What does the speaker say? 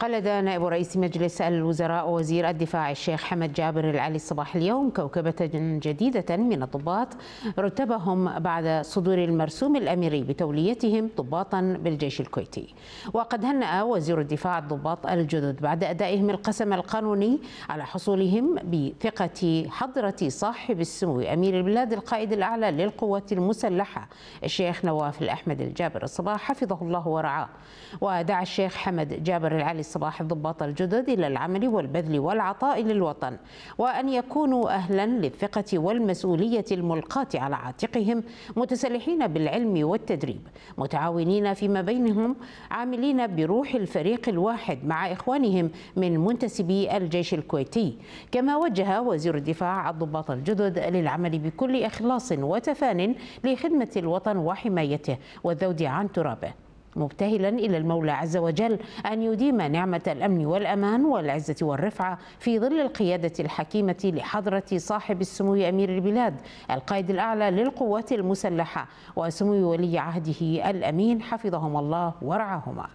قلد نائب رئيس مجلس الوزراء وزير الدفاع الشيخ حمد جابر العلي صباح اليوم كوكبة جديدة من الضباط رتبهم بعد صدور المرسوم الأميري بتوليتهم ضباطا بالجيش الكويتي وقد هنأ وزير الدفاع الضباط الجدد بعد أدائهم القسم القانوني على حصولهم بثقة حضرة صاحب السمو أمير البلاد القائد الأعلى للقوات المسلحة الشيخ نواف الأحمد الجابر الصباح حفظه الله ورعاه ودعا الشيخ حمد جابر العلي الصباح الضباط الجدد إلى العمل والبذل والعطاء للوطن وأن يكونوا أهلا للثقة والمسؤولية الملقاة على عاتقهم متسلحين بالعلم والتدريب متعاونين فيما بينهم عاملين بروح الفريق الواحد مع إخوانهم من منتسبي الجيش الكويتي كما وجه وزير الدفاع الضباط الجدد للعمل بكل إخلاص وتفان لخدمة الوطن وحمايته والذود عن ترابه مبتهلا إلى المولى عز وجل أن يديم نعمة الأمن والأمان والعزة والرفعة في ظل القيادة الحكيمة لحضرة صاحب السمو أمير البلاد القائد الأعلى للقوات المسلحة وسمو ولي عهده الأمين حفظهما الله ورعاهما